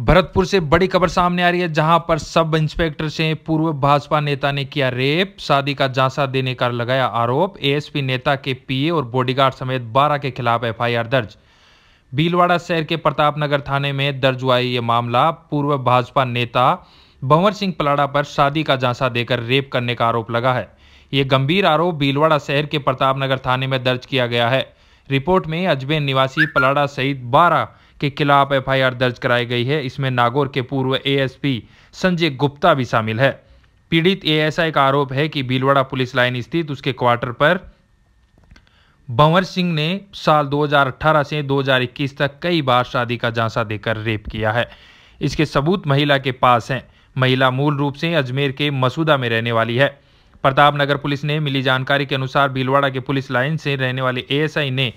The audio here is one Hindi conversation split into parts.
भरतपुर से बड़ी खबर सामने आ रही है जहां पर सब इंस्पेक्टर से पूर्व भाजपा नेता ने किया रेप शादी का जांचा देने का लगाया आरोप एएसपी नेता के पीए और बॉडीगार्ड समेत 12 के खिलाफ एफआईआर दर्ज भीलवाड़ा शहर के प्रताप नगर थाने में दर्ज हुआ यह मामला पूर्व भाजपा नेता भंवर सिंह पलाड़ा पर शादी का जांचा देकर रेप करने का आरोप लगा है ये गंभीर आरोप भीलवाड़ा शहर के प्रताप नगर थाने में दर्ज किया गया है रिपोर्ट में अजमेर निवासी पलाड़ा सहित बारह के खिलाफ एफआईआर दर्ज कराई गई है इसमें नागौर के पूर्व एएसपी संजय गुप्ता भी शामिल है पीड़ित एएसआई का आरोप है कि भीलवाड़ा पुलिस लाइन स्थित उसके क्वार्टर पर भंवर सिंह ने साल 2018 से 2021 तक कई बार शादी का झांसा देकर रेप किया है इसके सबूत महिला के पास हैं महिला मूल रूप से अजमेर के मसूदा में रहने वाली है प्रताप नगर पुलिस ने मिली जानकारी के अनुसार भीलवाड़ा के पुलिस लाइन से रहने वाले एएसआई ने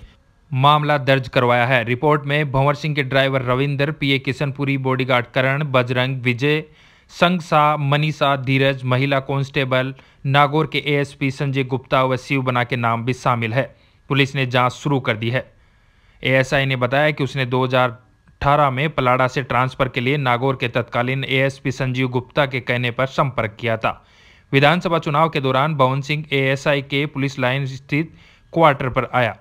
मामला दर्ज करवाया है रिपोर्ट में भंवर सिंह के driver Ravinder PA Kishanpuri bodyguard Karan Bajrang Vijay संगसा मनीषा धीरज महिला कांस्टेबल नागौर के एएसपी संजय गुप्ता व शिव बना के नाम भी शामिल है पुलिस ने जांच शुरू कर दी है एएसआई ने बताया कि उसने 2018 में पलाड़ा से ट्रांसफर के लिए नागौर के तत्कालीन एएसपी संजीव गुप्ता के कहने पर संपर्क किया था विधानसभा चुनाव के दौरान भवन सिंह एएसआई के पुलिस लाइन स्थित क्वार्टर पर आया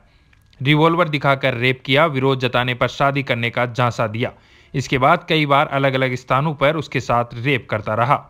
रिवॉल्वर दिखाकर रेप किया विरोध जताने पर शादी करने का झांसा दिया इसके बाद कई बार अलग अलग स्थानों पर उसके साथ रेप करता रहा